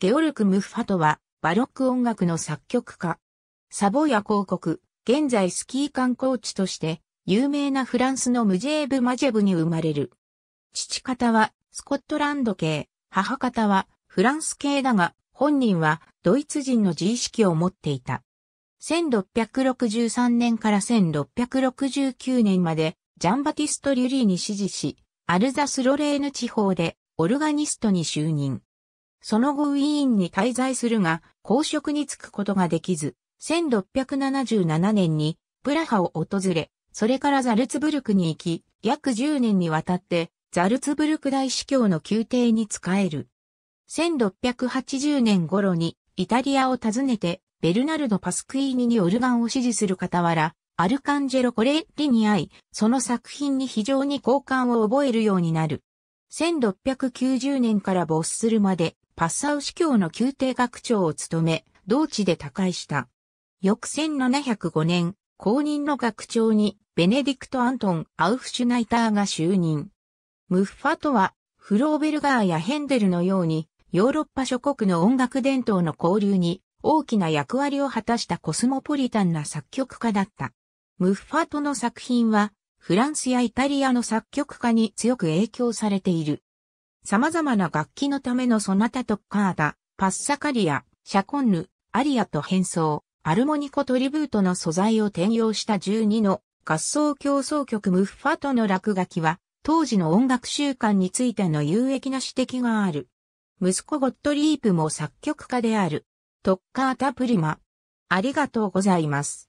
ゲオルク・ムッファトは、バロック音楽の作曲家。サボヤ広告、現在スキー観光地として、有名なフランスのムジェーブ・マジェブに生まれる。父方は、スコットランド系、母方は、フランス系だが、本人は、ドイツ人の自意識を持っていた。1663年から1669年まで、ジャンバティスト・リュリーに指示し、アルザス・ロレーヌ地方で、オルガニストに就任。その後ウィーンに滞在するが、公職に就くことができず、1677年にプラハを訪れ、それからザルツブルクに行き、約10年にわたってザルツブルク大司教の宮廷に仕える。1680年頃にイタリアを訪ねてベルナルド・パスクイーニにオルガンを支持する傍ら、アルカンジェロ・コレッリに会い、その作品に非常に好感を覚えるようになる。1690年から没するまで、パッサウ司教の宮廷学長を務め、同地で他界した。翌1705年、公認の学長に、ベネディクト・アントン・アウフシュナイターが就任。ムッファとは、フローベルガーやヘンデルのように、ヨーロッパ諸国の音楽伝統の交流に大きな役割を果たしたコスモポリタンな作曲家だった。ムッファとトの作品はフランスやイタリアの作曲家に強く影響されている。様々な楽器のためのソナタとカーダ、パッサカリア、シャコンヌ、アリアと変装、アルモニコトリブートの素材を転用した12の合奏競争曲ムッファとの落書きは、当時の音楽習慣についての有益な指摘がある。息子ゴッドリープも作曲家である。トッカータプリマ。ありがとうございます。